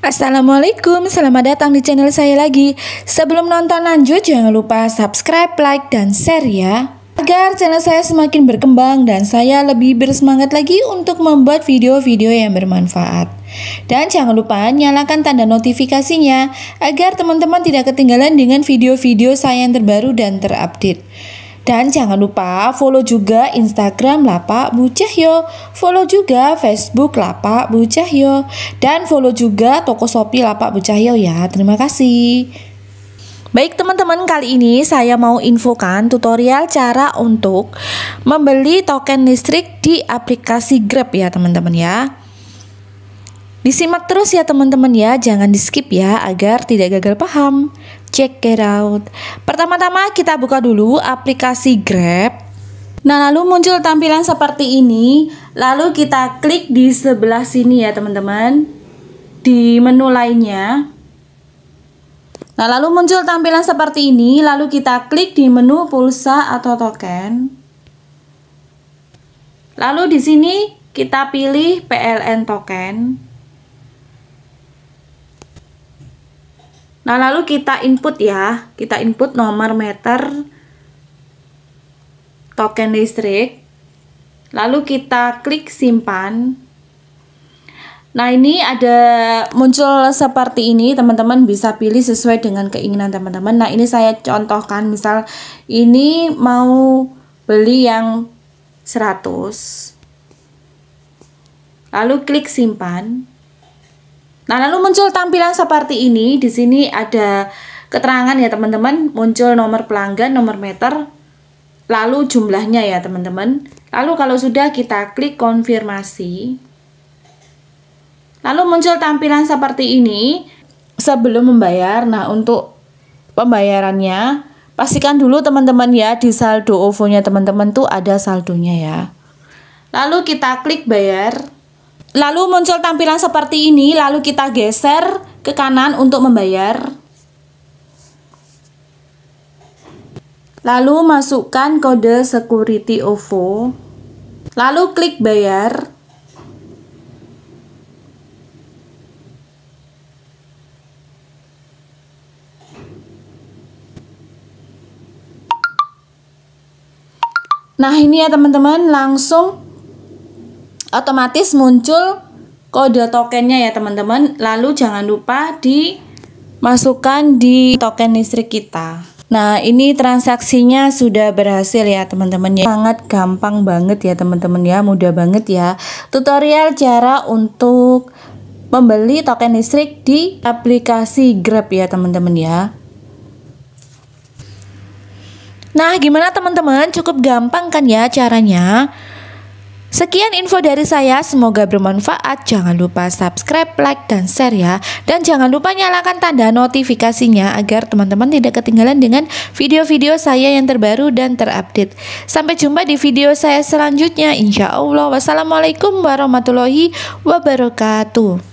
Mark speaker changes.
Speaker 1: Assalamualaikum, selamat datang di channel saya lagi. Sebelum nonton lanjut, jangan lupa subscribe, like, dan share ya. Agar channel saya semakin berkembang dan saya lebih bersemangat lagi untuk membuat video-video yang bermanfaat. Dan jangan lupa nyalakan tanda notifikasinya agar teman-teman tidak ketinggalan dengan video-video saya yang terbaru dan terupdate. Dan jangan lupa follow juga Instagram Lapak Bu follow juga Facebook Lapak Bu dan follow juga toko Shopee Lapak Bu ya. Terima kasih. Baik teman-teman, kali ini saya mau infokan tutorial cara untuk membeli token listrik di aplikasi Grab ya teman-teman ya. Disimak terus ya teman-teman ya, jangan di skip ya agar tidak gagal paham. Check it out. Pertama-tama kita buka dulu aplikasi Grab. Nah, lalu muncul tampilan seperti ini. Lalu kita klik di sebelah sini ya, teman-teman. Di menu lainnya. Nah, lalu muncul tampilan seperti ini. Lalu kita klik di menu pulsa atau token. Lalu di sini kita pilih PLN token. Nah, lalu kita input ya. Kita input nomor meter token listrik. Lalu kita klik simpan. Nah, ini ada muncul seperti ini, teman-teman bisa pilih sesuai dengan keinginan teman-teman. Nah, ini saya contohkan, misal ini mau beli yang 100. Lalu klik simpan. Nah, lalu muncul tampilan seperti ini. Di sini ada keterangan ya, teman-teman, muncul nomor pelanggan, nomor meter, lalu jumlahnya ya, teman-teman. Lalu kalau sudah kita klik konfirmasi. Lalu muncul tampilan seperti ini sebelum membayar. Nah, untuk pembayarannya pastikan dulu teman-teman ya di saldo OVO-nya teman-teman tuh ada saldonya ya. Lalu kita klik bayar. Lalu muncul tampilan seperti ini, lalu kita geser ke kanan untuk membayar. Lalu masukkan kode security OVO. Lalu klik bayar. Nah, ini ya teman-teman, langsung otomatis muncul kode tokennya ya teman-teman. Lalu jangan lupa dimasukkan di token listrik kita. Nah, ini transaksinya sudah berhasil ya teman-teman ya. Sangat gampang banget ya teman-teman ya, mudah banget ya. Tutorial cara untuk membeli token listrik di aplikasi Grab ya teman-teman ya. Nah, gimana teman-teman? Cukup gampang kan ya caranya? Sekian info dari saya, semoga bermanfaat. Jangan lupa subscribe, like, dan share ya. Dan jangan lupa nyalakan tanda notifikasinya agar teman-teman tidak ketinggalan dengan video-video saya yang terbaru dan terupdate. Sampai jumpa di video saya selanjutnya. Insya Allah. Wassalamualaikum warahmatullahi wabarakatuh.